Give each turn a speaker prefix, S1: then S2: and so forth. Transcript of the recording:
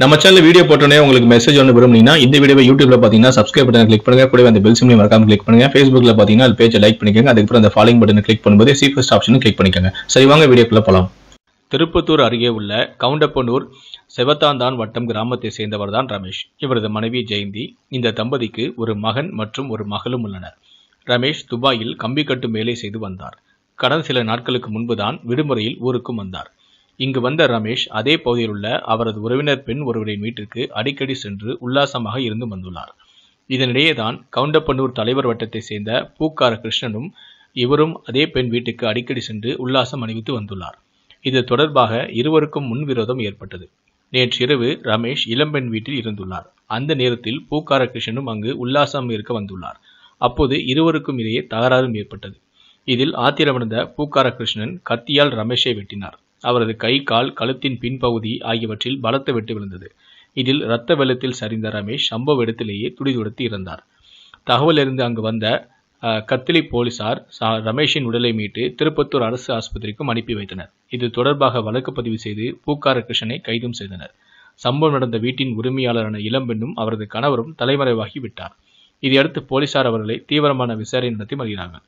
S1: நம்ம channel video போட்டோன்னே உங்களுக்கு மெசேஜ் ஒன்று விரும்புனீங்கன்னா இந்த வீடியோ யூடியூப்ல பார்த்தீங்கன்னா சப்ஸ்கிரைப் பட்டன் கிளிக் பண்ணுங்க கூட அந்த பெல் சிம்லையும் மறக்காம கிளிக் பண்ணுங்க ஃபேஸ்புக்ல பார்த்தீங்கன்னா அது பேஜை லைக் பண்ணிக்கோங்க அதுக்கப்புறம் அந்த ஃபாலோ பட்டன் கிளிக் பண்ணும்போது சீஃபஸ்ட் ஆப்ஷனும் கிளிக் பண்ணிக்கோங்க சரி வாங்க வீடியோக்குள்ள போகலாம் திருப்பத்தூர் அருகே உள்ள கவுண்டப்பனூர் செவத்தாந்தான் வட்டம் கிராமத்தை சேர்ந்தவர் தான் ரமேஷ் இவரது மனைவி ஜெயந்தி இந்த தம்பதிக்கு ஒரு மகன் மற்றும் ஒரு மகளும் உள்ளனர் ரமேஷ் துபாயில் கம்பி கட்டும் வேலை செய்து வந்தார் கடந்த சில நாட்களுக்கு முன்புதான் விடுமுறையில் ஊருக்கும் வந்தார் இங்கு வந்த ரமேஷ் அதே பகுதியில் உள்ள அவரது உறவினர் பெண் ஒருவரின் வீட்டிற்கு அடிக்கடி சென்று உல்லாசமாக இருந்து வந்துள்ளார் இதனிடையே தான் தலைவர் வட்டத்தைச் சேர்ந்த பூக்கார கிருஷ்ணனும் இவரும் அதே பெண் வீட்டுக்கு அடிக்கடி சென்று உல்லாசம் அணிவித்து வந்துள்ளார் இது தொடர்பாக இருவருக்கும் முன்விரோதம் ஏற்பட்டது நேற்றிரவு ரமேஷ் இளம்பெண் வீட்டில் இருந்துள்ளார் அந்த நேரத்தில் பூக்கார கிருஷ்ணனும் அங்கு உல்லாசம் இருக்க வந்துள்ளார் அப்போது இருவருக்கும் இடையே தகராறும் ஏற்பட்டது இதில் ஆத்திரமடைந்த பூக்கார கிருஷ்ணன் கத்தியால் ரமேஷை வெட்டினார் அவரது கை கால் கழுத்தின் பின்பகுதி ஆகியவற்றில் பலத்த வெட்டு விழுந்தது இதில் இரத்த வெள்ளத்தில் சரிந்த ரமேஷ் சம்பவ இடத்திலேயே துடிதுடுத்து இறந்தார் தகவலிருந்து அங்கு வந்த கத்திலி போலீசார் ரமேஷின் உடலை மீட்டு திருப்பத்தூர் அரசு ஆஸ்பத்திரிக்கும் அனுப்பி வைத்தனர் இது தொடர்பாக வழக்கு பதிவு செய்து பூக்கார கிருஷ்ணனை கைதும் செய்தனர் சம்பவம் நடந்த வீட்டின் உரிமையாளரான இளம்பெண்ணும் அவரது கணவரும் தலைமறைவாகி விட்டார் இதையடுத்து போலீசார் அவர்களை தீவிரமான விசாரணை நடத்தி வருகிறார்கள்